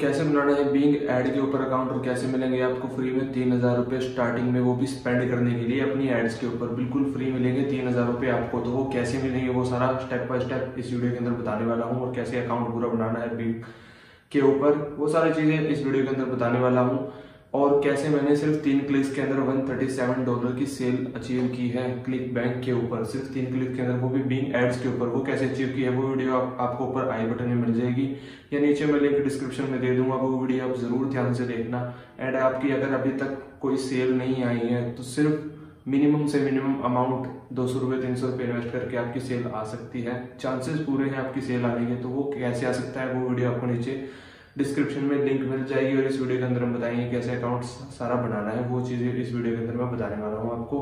कैसे मिलाना है बींग एड के ऊपर अकाउंट और कैसे मिलेंगे आपको फ्री में तीन हज़ार रुपए स्टार्टिंग में वो भी स्पेंड करने के लिए अपनी एड्स के ऊपर बिल्कुल फ्री मिलेंगे तीन हज़ार रुपए आपको तो वो कैसे मिलेंगे वो सारा स्टेप बाय स्टेप इस वीडियो के अंदर बताने वाला हूँ और कैसे अकाउंट पूरा बनाना है बींग के ऊपर वो सारी चीज़ें इस वीडियो के अंदर बताने वाला हूँ और कैसे मैंने सिर्फ तीन क्लिक्स के अंदर 137 डॉलर की सेल अचीव की है क्लिक बैंक के ऊपर सिर्फ तीन क्लिक के अंदर वो भी बिंग एड्स के ऊपर वो कैसे अचीव की है वो वीडियो आप, आपको ऊपर आई बटन में मिल जाएगी या नीचे मैं लिंक डिस्क्रिप्शन में दे दूंगा वो वीडियो आप ज़रूर ध्यान से देखना एंड आपकी अगर अभी तक कोई सेल नहीं आई है तो सिर्फ मिनिमम से मिनिमम अमाउंट दो सौ रुपये तीन सौ रुपये इन्वेस्ट करके आपकी सेल आ सकती है चांसेस पूरे हैं आपकी सेल आने के तो वो कैसे आ सकता है वो वीडियो आपको नीचे डिस्क्रिप्शन में लिंक मिल जाएगी और इस वीडियो के अंदर हम बताएंगे कैसे अकाउंट सारा बनाना है वो चीज़ें इस वीडियो के अंदर मैं बताने वाला हूँ आपको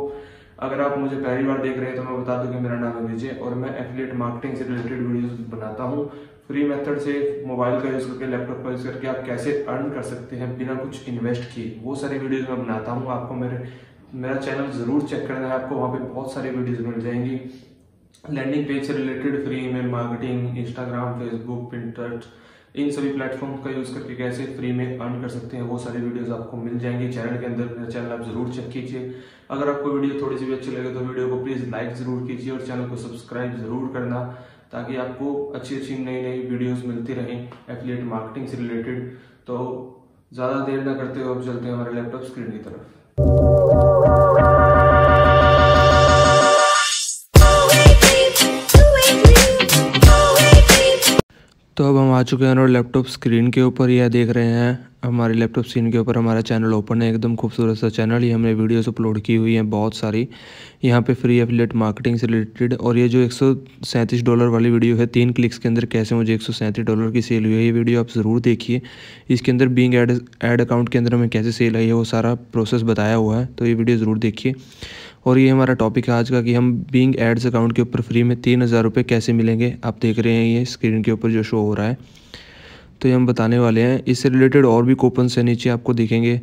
अगर आप मुझे पहली बार देख रहे हैं तो मैं बता दूं कि मेरा नाम है विजय और मैं एफिलेट मार्केटिंग से रिलेटेड वीडियोस बनाता हूं फ्री मेथड से मोबाइल का यूज़ करके लैपटॉप का यूज़ करके आप कैसे अर्न कर सकते हैं बिना कुछ इन्वेस्ट किए वो सारी वीडियोज़ मैं बनाता हूँ आपको मेरे मेरा चैनल ज़रूर चेक करना है आपको वहाँ पर बहुत सारी वीडियोज़ मिल जाएंगी लैंडिंग पेज से related free email marketing Instagram Facebook Pinterest इन सभी प्लेटफॉर्म का यूज़ करके कैसे फ्री में अर्न कर सकते हैं वो सारी वीडियोस आपको मिल जाएंगी चैनल के अंदर मेरा चैनल आप जरूर चेक कीजिए अगर आपको वीडियो थोड़ी सी भी अच्छी लगे तो वीडियो को प्लीज़ लाइक ज़रूर कीजिए और चैनल को सब्सक्राइब ज़रूर करना ताकि आपको अच्छी अच्छी नई नई वीडियोज़ मिलती रहें एफिलेट मार्केटिंग से रिलेटेड तो ज़्यादा देर ना करते हुए अब चलते हैं हमारे लैपटॉप स्क्रीन की तरफ तो अब हम आ चुके हैं और लैपटॉप स्क्रीन के ऊपर यह देख रहे हैं हमारे लैपटॉप स्क्रीन के ऊपर हमारा चैनल ओपन है एकदम खूबसूरत सा चैनल ये हमने वीडियोस अपलोड की हुई हैं बहुत सारी यहाँ पे फ्री एफिलेट मार्केटिंग से रिलेटेड और ये जो एक डॉलर वाली वीडियो है तीन क्लिक्स के अंदर कैसे मुझे एक डॉलर की सेल हुई है ये वीडियो आप ज़रूर देखिए इसके अंदर बींग एड एड अकाउंट के अंदर हमें कैसे सेल आई है वो सारा प्रोसेस बताया हुआ है तो ये वीडियो ज़रूर देखिए और ये हमारा टॉपिक है आज का कि हम बींग एड्स अकाउंट के ऊपर फ्री में तीन हज़ार रुपये कैसे मिलेंगे आप देख रहे हैं ये स्क्रीन के ऊपर जो शो हो रहा है तो ये हम बताने वाले हैं इससे रिलेटेड और भी कूपन से नीचे आपको दिखेंगे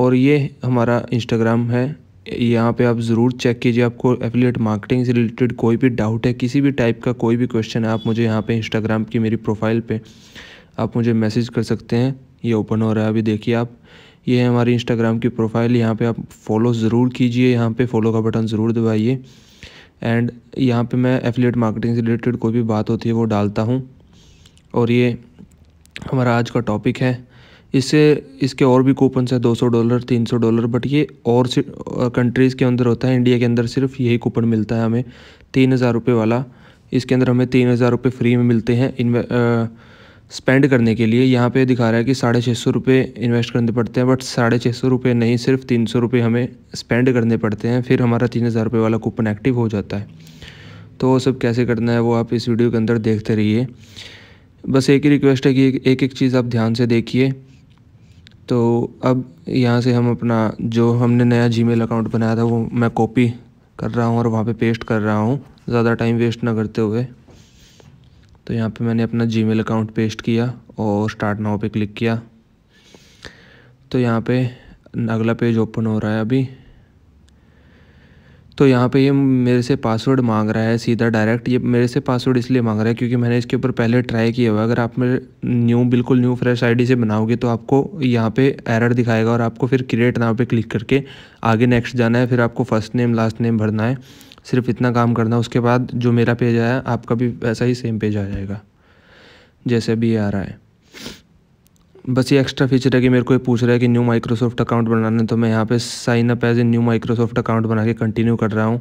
और ये हमारा इंस्टाग्राम है यहाँ पे आप ज़रूर चेक कीजिए आपको एफिलेट मार्केटिंग से रिलेटेड कोई भी डाउट है किसी भी टाइप का कोई भी क्वेश्चन है आप मुझे यहाँ पे इंस्टाग्राम की मेरी प्रोफाइल पे आप मुझे मैसेज कर सकते हैं ये ओपन हो रहा है अभी देखिए आप ये है हमारी इंस्टाग्राम की प्रोफाइल यहाँ पे आप फॉलो ज़रूर कीजिए यहाँ पे फॉलो का बटन ज़रूर दबाइए एंड यहाँ पे मैं एफिलेट मार्केटिंग से रिलेटेड कोई भी बात होती है वो डालता हूँ और ये हमारा आज का टॉपिक है इससे इसके और भी कूपन्स हैं 200 डॉलर 300 डॉलर बट ये और कंट्रीज़ के अंदर होता है इंडिया के अंदर सिर्फ यही कूपन मिलता है हमें तीन हज़ार रुपये वाला इसके अंदर हमें तीन हज़ार रुपये फ्री में मिलते हैं इन्वे स्पेंड करने के लिए यहाँ पे दिखा रहा है कि साढ़े छः सौ रुपये इन्वेस्ट करने पड़ते हैं बट साढ़े छः सौ रुपये नहीं सिर्फ तीन सौ रुपये हमें स्पेंड करने पड़ते हैं फिर हमारा तीन हज़ार रुपये वाला कूपन एक्टिव हो जाता है तो वो सब कैसे करना है वो आप इस वीडियो के अंदर देखते रहिए बस एक ही रिक्वेस्ट है कि एक एक चीज़ आप ध्यान से देखिए तो अब यहाँ से हम अपना जो हमने नया जी अकाउंट बनाया था वो मैं कॉपी कर रहा हूँ और वहाँ पे पेस्ट कर रहा हूँ ज़्यादा टाइम वेस्ट ना करते हुए तो यहाँ पे मैंने अपना जीमेल अकाउंट पेस्ट किया और स्टार्ट नाउ पे क्लिक किया तो यहाँ पे अगला पेज ओपन हो रहा है अभी तो यहाँ पे ये मेरे से पासवर्ड मांग रहा है सीधा डायरेक्ट ये मेरे से पासवर्ड इसलिए मांग रहा है क्योंकि मैंने इसके ऊपर पहले ट्राई किया हुआ अगर आप मेरे न्यू बिल्कुल न्यू फ्रेश आईडी से बनाओगे तो आपको यहाँ पे एरर दिखाएगा और आपको फिर क्रिएट नाव पे क्लिक करके आगे नेक्स्ट जाना है फिर आपको फर्स्ट नेम लास्ट नेम भरना है सिर्फ इतना काम करना उसके बाद जो मेरा पेज आया आपका भी वैसा ही सेम पेज आ जाएगा जैसे भी ये आ रहा है बस ये एक्स्ट्रा फीचर है कि मेरे को ये पूछ रहा है कि न्यू माइक्रोसॉफ्ट अकाउंट बनाना तो मैं यहाँ पे sign up as a new Microsoft account बना के कंटिन्यू कर रहा हूँ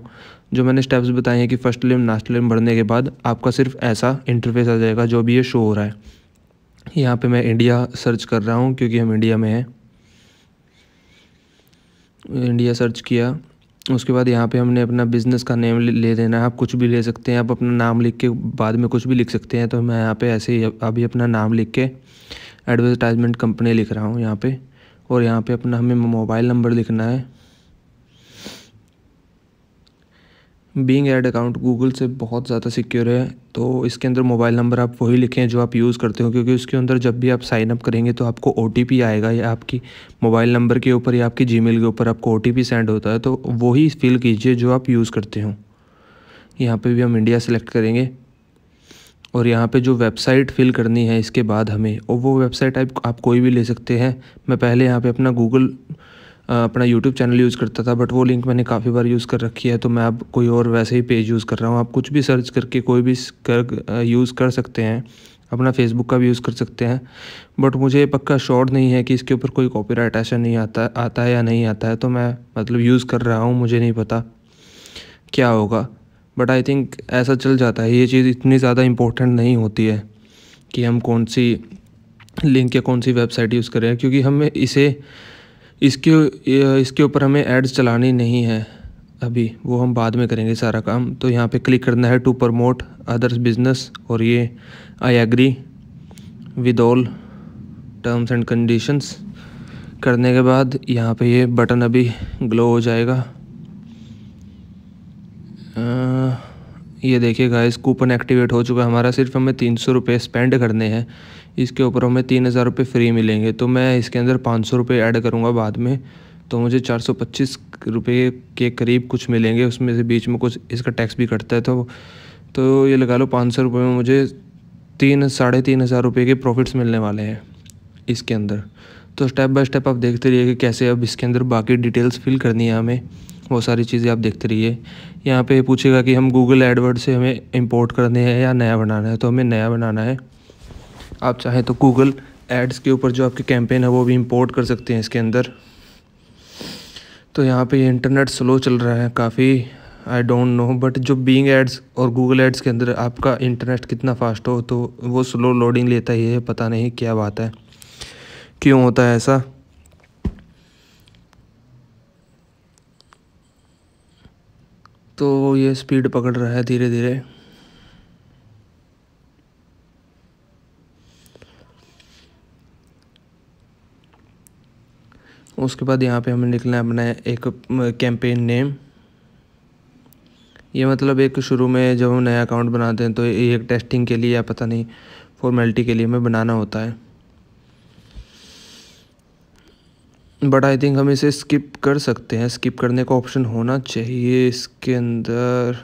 जो मैंने स्टेप्स बताए हैं कि फर्स्ट लेम लास्ट लेम भरने के बाद आपका सिर्फ ऐसा इंटरफेस आ जाएगा जो भी ये शो हो रहा है यहाँ पर मैं इंडिया सर्च कर रहा हूँ क्योंकि हम इंडिया में हैं इंडिया सर्च किया उसके बाद यहाँ पे हमने अपना बिज़नेस का नेम ले देना है आप कुछ भी ले सकते हैं आप अपना नाम लिख के बाद में कुछ भी लिख सकते हैं तो मैं यहाँ पे ऐसे ही अभी अपना नाम लिख के एडवर्टाइजमेंट कंपनी लिख रहा हूँ यहाँ पे और यहाँ पे अपना हमें मोबाइल नंबर लिखना है बींग एड अकाउंट गूगल से बहुत ज़्यादा सिक्योर है तो इसके अंदर मोबाइल नंबर आप वही लिखें जो आप यूज़ करते हो क्योंकि उसके अंदर जब भी आप साइन अप करेंगे तो आपको ओ आएगा या आपकी मोबाइल नंबर के ऊपर या आपकी जी के ऊपर आपको ओ सेंड होता है तो वही फिल कीजिए जो आप यूज़ करते हो यहाँ पे भी हम इंडिया सेलेक्ट करेंगे और यहाँ पे जो वेबसाइट फिल करनी है इसके बाद हमें और वो वेबसाइट आप, आप कोई भी ले सकते हैं मैं पहले यहाँ पर अपना गूगल अपना यूट्यूब चैनल यूज़ करता था बट वो लिंक मैंने काफ़ी बार यूज़ कर रखी है तो मैं अब कोई और वैसे ही पेज यूज़ कर रहा हूँ आप कुछ भी सर्च करके कोई भी कर यूज़ कर सकते हैं अपना फेसबुक का भी यूज़ कर सकते हैं बट मुझे पक्का शॉर्ट नहीं है कि इसके ऊपर कोई कॉपीराइट ऐसा नहीं आता आता है या नहीं आता है तो मैं मतलब यूज़ कर रहा हूँ मुझे नहीं पता क्या होगा बट आई थिंक ऐसा चल जाता है ये चीज़ इतनी ज़्यादा इम्पोर्टेंट नहीं होती है कि हम कौन सी लिंक या कौन सी वेबसाइट यूज़ करें क्योंकि हमें इसे इसके इसके ऊपर हमें एड्स चलानी नहीं है अभी वो हम बाद में करेंगे सारा काम तो यहाँ पे क्लिक करना है टू प्रमोट अदर्स बिजनेस और ये I agree with all terms and conditions करने के बाद यहाँ पे ये बटन अभी ग्लो हो जाएगा आ... ये देखिए गाइस कूपन एक्टिवेट हो चुका है हमारा सिर्फ हमें तीन सौ रुपये स्पेंड करने हैं इसके ऊपर हमें तीन हज़ार रुपये फ्री मिलेंगे तो मैं इसके अंदर पाँच सौ रुपये ऐड करूँगा बाद में तो मुझे चार सौ पच्चीस रुपये के करीब कुछ मिलेंगे उसमें से बीच में कुछ इसका टैक्स भी कटता है तो तो ये लगा लो पाँच सौ रुपये में मुझे तीन साढ़े तीन हज़ार रुपये के प्रॉफिट्स मिलने वाले हैं इसके अंदर तो स्टेप बाय स्टेप आप देखते रहिए कि कैसे अब इसके अंदर बाकी डिटेल्स फिल करनी है हमें वो सारी चीज़ें आप देखते रहिए यहाँ पे पूछेगा कि हम गूगल एडवर्ड से हमें इंपोर्ट करने हैं या नया बनाना है तो हमें नया बनाना है आप चाहें तो गूगल एड्स के ऊपर जो आपके कैंपेन है वो भी इंपोर्ट कर सकते हैं इसके अंदर तो यहाँ पे इंटरनेट स्लो चल रहा है काफ़ी आई डोंट नो बट जो बींग एड्स और गूगल एड्स के अंदर आपका इंटरनेट कितना फास्ट हो तो वो स्लो लोडिंग लेता ही है पता नहीं क्या बात है क्यों होता है ऐसा तो ये स्पीड पकड़ रहा है धीरे धीरे उसके बाद यहाँ पे हमें निकलना है अपना एक कैंपेन नेम ये मतलब एक शुरू में जब हम नया अकाउंट बनाते हैं तो ये एक टेस्टिंग के लिए या पता नहीं फॉर्मेलिटी के लिए हमें बनाना होता है बट आई थिंक हम इसे स्किप कर सकते हैं स्किप करने का ऑप्शन होना चाहिए इसके अंदर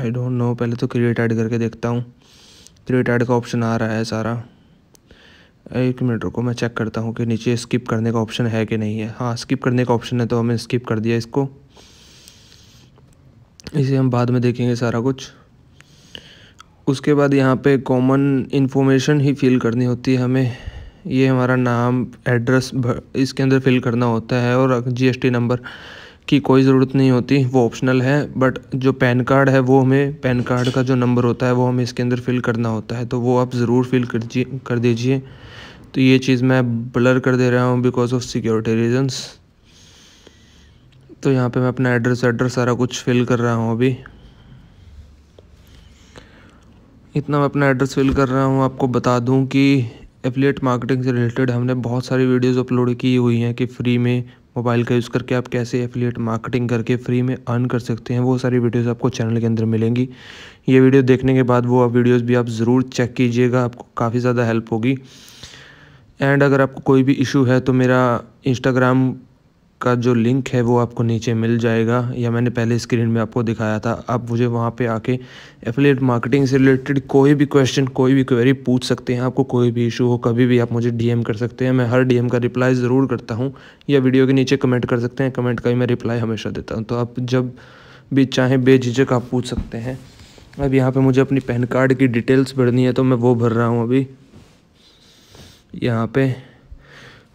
आई डोंट नो पहले तो क्रिएट ऐड करके देखता हूँ क्रिएट ऐड का ऑप्शन आ रहा है सारा एक मिनट रुको मैं चेक करता हूँ कि नीचे स्किप करने का ऑप्शन है कि नहीं है हाँ स्किप करने का ऑप्शन है तो हमें स्किप कर दिया इसको इसे हम बाद में देखेंगे सारा कुछ उसके बाद यहाँ पे कॉमन इन्फॉर्मेशन ही फिल करनी होती है हमें ये हमारा नाम एड्रेस इसके अंदर फिल करना होता है और जीएसटी नंबर की कोई ज़रूरत नहीं होती वो ऑप्शनल है बट जो पैन कार्ड है वो हमें पैन कार्ड का जो नंबर होता है वो हमें इसके अंदर फिल करना होता है तो वो आप ज़रूर फिल कर कर दीजिए तो ये चीज़ मैं ब्लर कर दे रहा हूँ बिकॉज ऑफ सिक्योरिटी रीज़न्स तो यहाँ पे मैं अपना एड्रेस एड्रेस सारा कुछ फिल कर रहा हूँ अभी इतना मैं अपना एड्रेस फिल कर रहा हूँ आपको बता दूँ कि एफिलेट मार्केटिंग से रिलेटेड हमने बहुत सारी वीडियोस अपलोड की हुई हैं कि फ्री में मोबाइल का यूज़ करके आप कैसे एफिलेट मार्केटिंग करके फ्री में अर्न कर सकते हैं वो सारी वीडियोस आपको चैनल के अंदर मिलेंगी ये वीडियो देखने के बाद वो वीडियोस भी आप ज़रूर चेक कीजिएगा आपको काफ़ी ज़्यादा हेल्प होगी एंड अगर आपको कोई भी इशू है तो मेरा इंस्टाग्राम का जो लिंक है वो आपको नीचे मिल जाएगा या मैंने पहले स्क्रीन में आपको दिखाया था आप मुझे वहाँ पे आके एफिलेट मार्केटिंग से रिलेटेड कोई भी क्वेश्चन कोई भी क्वेरी पूछ सकते हैं आपको कोई भी इशू हो कभी भी आप मुझे डीएम कर सकते हैं मैं हर डीएम का रिप्लाई ज़रूर करता हूँ या वीडियो के नीचे कमेंट कर सकते हैं कमेंट का ही मैं रिप्लाई हमेशा देता हूँ तो आप जब भी चाहें बेझिझक आप पूछ सकते हैं अब यहाँ पर मुझे अपनी पैन कार्ड की डिटेल्स भरनी है तो मैं वो भर रहा हूँ अभी यहाँ पर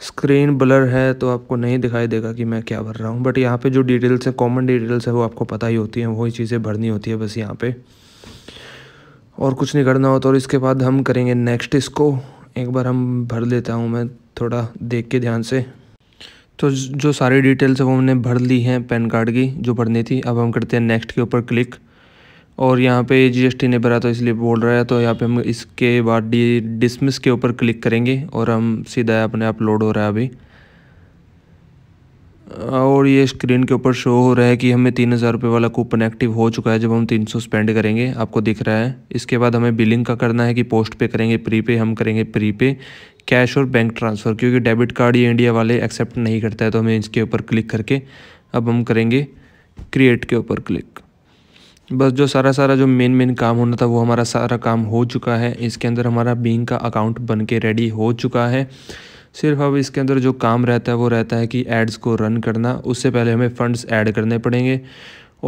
स्क्रीन ब्लर है तो आपको नहीं दिखाई देगा कि मैं क्या भर रहा हूँ बट यहाँ पे जो डिटेल्स हैं कॉमन डिटेल्स है वो आपको पता ही होती हैं वही चीज़ें भरनी होती है बस यहाँ पे और कुछ नहीं करना होता तो और इसके बाद हम करेंगे नेक्स्ट इसको एक बार हम भर लेता हूँ मैं थोड़ा देख के ध्यान से तो जो सारी डिटेल्स है वो हमने भर ली हैं पैन कार्ड की जो भरनी थी अब हम करते हैं नेक्स्ट के ऊपर क्लिक और यहाँ पे जीएसटी नहीं भरा तो इसलिए बोल रहा है तो यहाँ पे हम इसके बाद डी डिसमिस के ऊपर क्लिक करेंगे और हम सीधा अपने अपलोड हो रहा है अभी और ये स्क्रीन के ऊपर शो हो रहा है कि हमें तीन हज़ार रुपये वाला कूपन एक्टिव हो चुका है जब हम तीन सौ स्पेंड करेंगे आपको दिख रहा है इसके बाद हमें बिलिंग का करना है कि पोस्ट पे करेंगे प्री पे हम करेंगे प्री पे कैश और बैंक ट्रांसफ़र क्योंकि डेबिट कार्ड ये इंडिया वाले एक्सेप्ट नहीं करता है तो हमें इसके ऊपर क्लिक करके अब हम करेंगे क्रिएट के ऊपर क्लिक बस जो सारा सारा जो मेन मेन काम होना था वो हमारा सारा काम हो चुका है इसके अंदर हमारा बींग का अकाउंट बन के रेडी हो चुका है सिर्फ अब इसके अंदर जो काम रहता है वो रहता है कि एड्स को रन करना उससे पहले हमें फ़ंड्स ऐड करने पड़ेंगे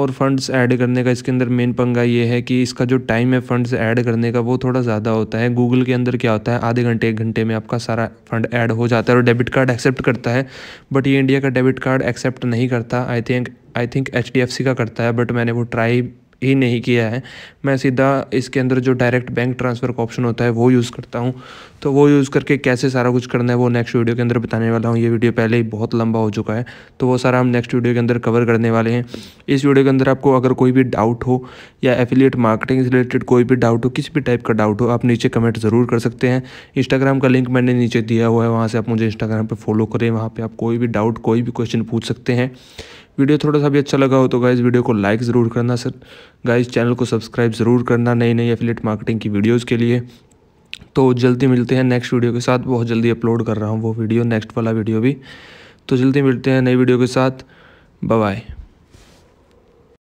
और फंड्स ऐड करने का इसके अंदर मेन पंगा ये है कि इसका जो टाइम है फंड्स ऐड करने का वो थोड़ा ज़्यादा होता है गूगल के अंदर क्या होता है आधे घंटे एक घंटे में आपका सारा फंड ऐड हो जाता है और डेबिट कार्ड एक्सेप्ट करता है बट ये इंडिया का डेबिट कार्ड एक्सेप्ट नहीं करता आई थिंक आई थिंक एच का करता है बट मैंने वो ट्राई ही नहीं किया है मैं सीधा इसके अंदर जो डायरेक्ट बैंक ट्रांसफ़र का ऑप्शन होता है वो यूज़ करता हूँ तो वो यूज़ करके कैसे सारा कुछ करना है वो नेक्स्ट वीडियो के अंदर बताने वाला हूँ ये वीडियो पहले ही बहुत लंबा हो चुका है तो वो सारा हम नेक्स्ट वीडियो के अंदर कवर करने वाले हैं इस वीडियो के अंदर आपको अगर कोई भी डाउट हो या एफिलिएट मार्केटिंग से रिलेटेड कोई भी डाउट हो किसी भी टाइप का डाउट हो आप नीचे कमेंट ज़रूर कर सकते हैं इंस्टाग्राम का लिंक मैंने नीचे दिया हुआ है वहाँ से आप मुझे इंस्टाग्राम पर फॉलो करें वहाँ पर आप कोई भी डाउट कोई भी क्वेश्चन पूछ सकते हैं वीडियो थोड़ा सा भी अच्छा लगा हो तो गाइज़ वीडियो को लाइक ज़रूर करना सर गाइज़ चैनल को सब्सक्राइब ज़रूर करना नई नई एफिलेट मार्केटिंग की वीडियोज़ के लिए तो जल्दी मिलते हैं नेक्स्ट वीडियो के साथ बहुत जल्दी अपलोड कर रहा हूँ वो वीडियो नेक्स्ट वाला वीडियो भी तो जल्दी मिलते हैं नई वीडियो के साथ बाय